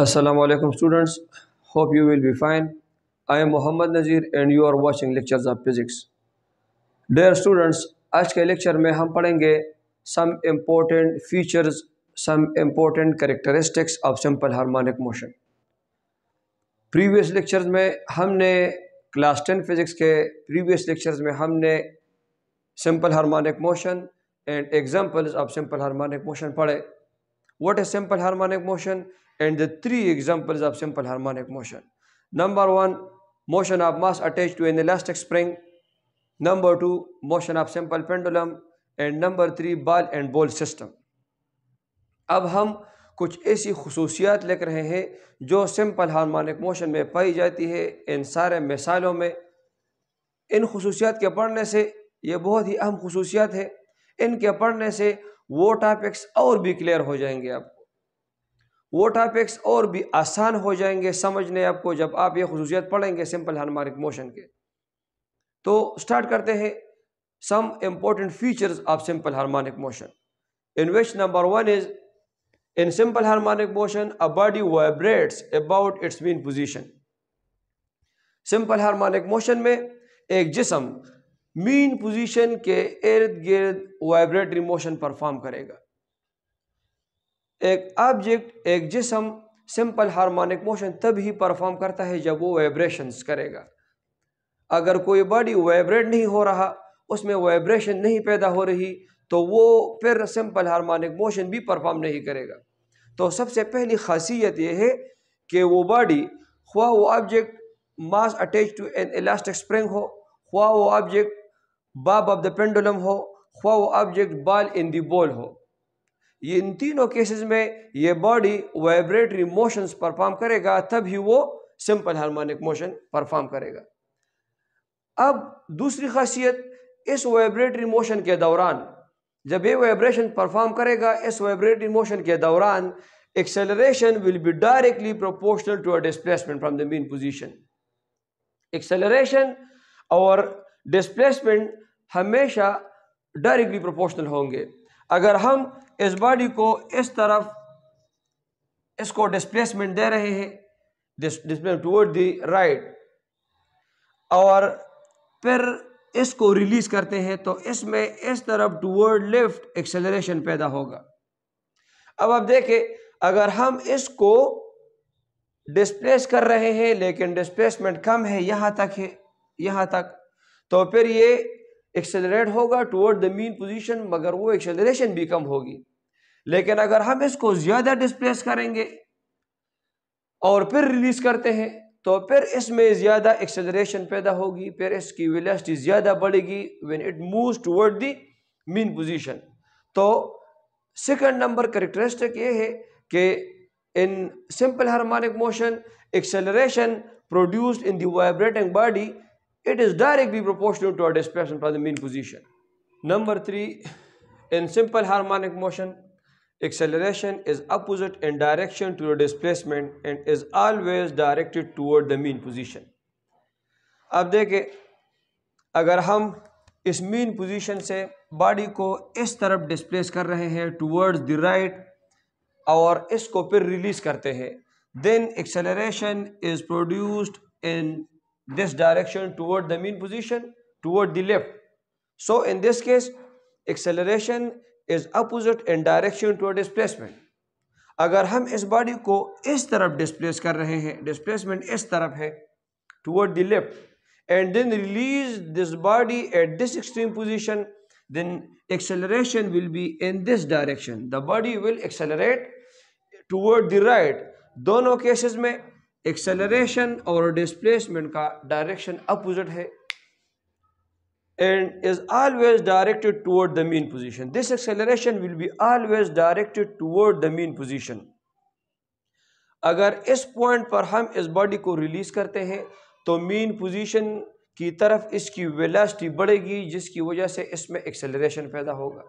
असलकम students hope you will be fine I am Mohammad Nazir and you are watching lectures of physics dear students आज के lecture में हम पढ़ेंगे some important features some important characteristics of simple harmonic motion previous lectures में हमने class ten physics के previous lectures में हमने simple harmonic motion and examples of simple harmonic motion पढ़े what is simple harmonic motion and the three examples of simple harmonic motion. Number 1 motion of mass attached to an elastic spring. Number 2 motion of simple pendulum. And number three ball and bowl system अब हम कुछ ऐसी खसूसियात लिख रहे हैं जो simple harmonic motion में पाई जाती है इन सारे मिसालों में इन खसूसियात के पढ़ने से ये बहुत ही अहम खसूसियात है इनके पढ़ने से वो टॉपिक्स और भी क्लियर हो जाएंगे आपको वो टॉपिक्स और भी आसान हो जाएंगे समझने आपको जब आप ये खसूसियत पढ़ेंगे सिंपल हार्मारिक मोशन के तो स्टार्ट करते हैं some important features of simple harmonic motion in which number one is in simple harmonic motion a body vibrates about its mean position simple harmonic motion में एक जिसम मीन पोजिशन के इर्द गिर्द वाइब्रेटरी मोशन परफॉर्म करेगा एक object एक जिसम सिंपल हार्मोनिक मोशन तब ही परफॉर्म करता है जब वो वाइब्रेशंस करेगा अगर कोई बॉडी वाइब्रेट नहीं हो रहा उसमें वाइब्रेशन नहीं पैदा हो रही तो वो फिर सिंपल हार्मोनिक मोशन भी परफॉर्म नहीं करेगा तो सबसे पहली खासियत ये है कि वो बॉडी हुआ वो object mass attach to an elastic spring हो हुआ वो ऑब्जेक्ट बाब ऑफ द पेंडुलम हो हुआ वो ऑब्जेक्ट बाल इन दी बॉल हो ये इन तीनों केसेस में ये बॉडी वाइब्रेटरी मोशन परफॉर्म करेगा तभी वो सिंपल हार्मोनिक मोशन परफॉर्म करेगा अब दूसरी खासियत इस वाइब्रेटरी मोशन के दौरान जब ये वाइब्रेशन परफॉर्म करेगा इस वाइब्रेटरी मोशन के दौरान acceleration will be directly proportional to a displacement from the mean position acceleration और डिस्प्लेसमेंट हमेशा डायरेक्टली प्रोपोर्शनल होंगे अगर हम इस बॉडी को इस तरफ इसको डिस्प्लेसमेंट दे रहे हैं डिस्प्लेसमेंट टूवर्ड दी राइट और फिर इसको रिलीज़ करते हैं तो इसमें इस तरफ टूवर्ड लेफ्ट एक्सेलरेशन पैदा होगा अब आप देखें अगर हम इसको डिस्प्लेस कर रहे हैं लेकिन डिस्प्लेसमेंट कम है यहां तक है यहां तक तो फिर ये एक्सेलरेट होगा टूवर्ड द मीन पोजिशन मगर वो एक्सेलरेशन भी कम होगी लेकिन अगर हम इसको ज़्यादा डिस्प्लेस करेंगे और फिर रिलीज़ करते हैं तो फिर इसमें ज़्यादा एक्सेलरेशन पैदा होगी फिर इसकी वेलोसिटी ज़्यादा बढ़ेगी when it moves toward the mean position तो सेकंड नंबर करेक्टरिस्टिक ये है कि in simple harmonic motion acceleration produced in the vibrating body it is directly proportional to our displacement from the mean position. Number 3 in simple harmonic motion, acceleration is opposite in direction to the displacement and is always directed toward the mean position. ab dekhe agar hum is mean position se body ko is taraf displace kar rahe hain towards the right aur isko fir release karte hain then acceleration is produced in this direction toward the mean position toward the left. So in this case acceleration is opposite in direction toward displacement. अगर हम इस body को इस तरफ displace कर रहे हैं displacement इस तरफ toward the left and then release this body at this extreme position then acceleration will be in this direction the body will accelerate toward the right दोनों cases में एक्सेलरेशन और डिस्प्लेसमेंट का direction opposite है and is always directed toward the mean position this acceleration will be always directed toward the mean position अगर इस point पर हम इस बॉडी को रिलीज करते हैं तो मेन पोजिशन की तरफ इसकी वेलासिटी बढ़ेगी जिसकी वजह से इसमें एक्सेलरेशन पैदा होगा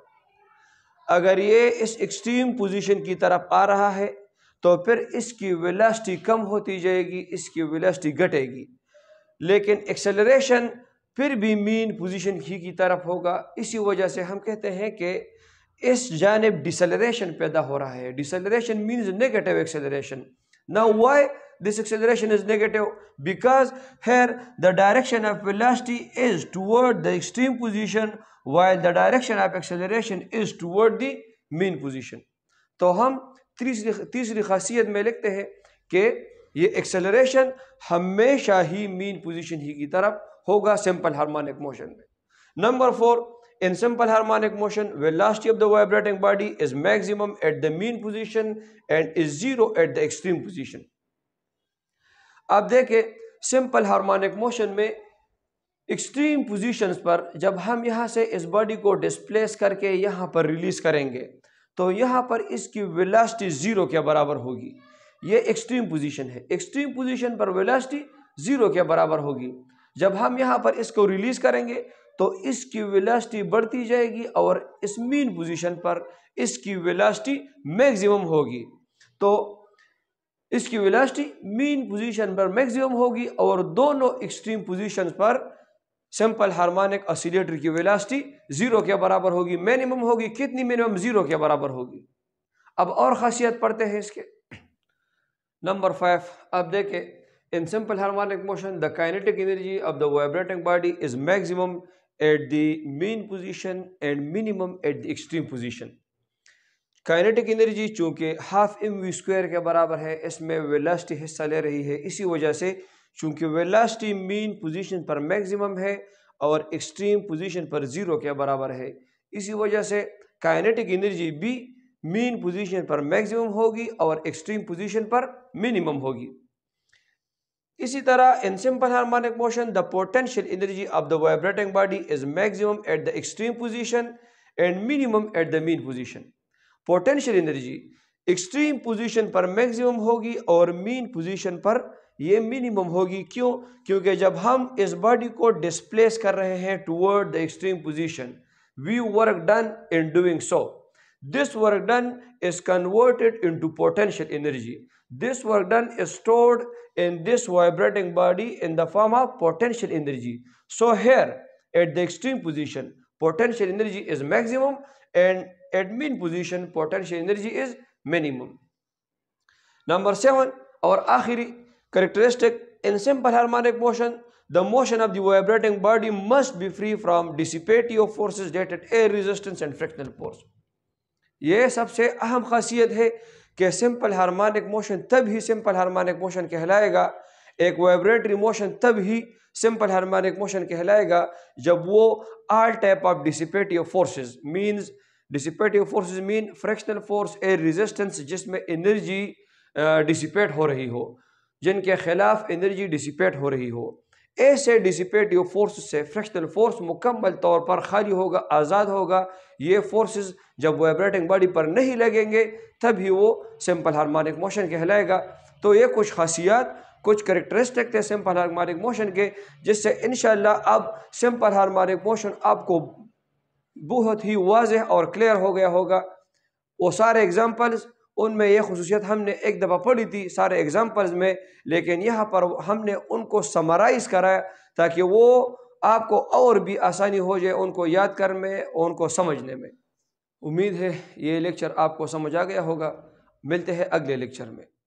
अगर ये इस एक्सट्रीम पोजीशन की तरफ आ रहा है तो फिर इसकी वेलासिटी कम होती जाएगी इसकी वेलासिटी घटेगी लेकिन एक्सेलरेशन फिर भी मीन पोजीशन ही की तरफ होगा इसी वजह से हम कहते हैं कि इस जानब डिसलरेशन पैदा हो रहा है deceleration mean negative acceleration now why this acceleration is negative because here the direction of velocity is toward the extreme position while the direction of acceleration is toward the mean position तो हम तीसरी तीसरी खासियत में लिखते हैं कि ये एक्सेलरेशन हमेशा ही मीन पोजीशन ही की तरफ होगा सिंपल हार्मोनिक मोशन में number four in simple harmonic motion velocity of the vibrating body is maximum at the mean position and is zero at the extreme position अब देखें सिंपल हार्मोनिक मोशन में extreme positions पर जब हम यहाँ से इस बॉडी को डिस्प्लेस करके यहाँ पर रिलीज करेंगे तो यहाँ पर इसकी वेलासिटी ज़ीरो के बराबर होगी ये एक्सट्रीम पोजीशन है एक्सट्रीम पोजीशन पर वेलासिटी ज़ीरो के बराबर होगी जब हम यहाँ पर इसको रिलीज़ करेंगे तो इसकी वेलासिटी बढ़ती जाएगी और इस मीन पोजीशन पर इसकी वेलासिटी मैक्सिमम होगी तो इसकी वेलासिटी मीन पोजीशन पर मैक्सिमम होगी और दोनों एक्सट्रीम पोजीशन पर सिंपल हार्मोनिक ऑसिलेटर की वेलासिटी जीरो के बराबर होगी मिनिमम होगी कितनी मिनिमम जीरो के बराबर होगी अब और खासियत पढ़ते हैं इसके नंबर फाइव अब देखें in simple harmonic motion the kinetic energy of the vibrating body is maximum at the mean position and minimum at the extreme position kinetic energy चूँकि हाफ एम वी स्क्वायर के बराबर है इसमें velocity हिस्सा ले रही है इसी वजह से चूँकि वेलास्टी मीन पोजीशन पर मैक्सिमम है और एक्सट्रीम पोजीशन पर ज़ीरो के बराबर है इसी वजह से काइनेटिक एनर्जी भी मीन पोजीशन पर मैक्सिमम होगी और एक्सट्रीम पोजीशन पर मिनिमम होगी इसी तरह in simple harmonic motion the potential energy of the vibrating body is maximum at the extreme position and minimum at the mean position potential energy extreme position पर maximum होगी और mean position पर ये minimum होगी क्यों क्योंकि जब हम इस बॉडी को डिस्प्लेस कर रहे हैं toward the extreme position we work done in doing so this work done is converted in to potential energy this work done is stored in this vibrating body in the form of potential energy so here at the extreme position potential energy is maximum and at mean position potential energy is minimum number seven और आखिरी Characteristic in simple harmonic motion, the motion of the vibrating body must be free from dissipative forces that air resistance and frictional force. ये सबसे अहम खासियत है कि simple harmonic motion तब ही simple harmonic motion कहलाएगा एक वाइब्रेटरी मोशन तब ही सिंपल हार्मोनिक मोशन कहलाएगा जब वो all type of dissipative forces means dissipative forces mean frictional force a resistance जिसमें एनर्जी डिसिपेट uh, हो रही हो जिनके खिलाफ एनर्जी डिसिपेट हो रही हो ऐसे डिसिपेटिव फोर्स से फ्रिक्शनल फोर्स मुकम्मल तौर पर खाली होगा आज़ाद होगा ये फोर्सेस जब वाइब्रेटिंग बॉडी पर नहीं लगेंगे तभी वो सिंपल हार्मोनिक मोशन कहलाएगा तो ये कुछ खासियात कुछ करेक्टरिस्टिक थे सिंपल हार्मोनिक मोशन के जिससे इन अब सिंपल हार्मोनिक मोशन आपको बहुत ही वाजह और क्लियर हो गया होगा वो सारे एग्ज़ाम्पल्स उनमें यह खसूसियत हमने एक दफ़ा पढ़ी थी सारे एग्ज़ाम्पल्स में लेकिन यहाँ पर हमने उनको समराइज़ कराया ताकि वो आपको और भी आसानी हो जाए उनको याद कर में उनको समझने में उम्मीद है ये लेक्चर आपको समझ आ गया होगा मिलते हैं अगले लेक्चर में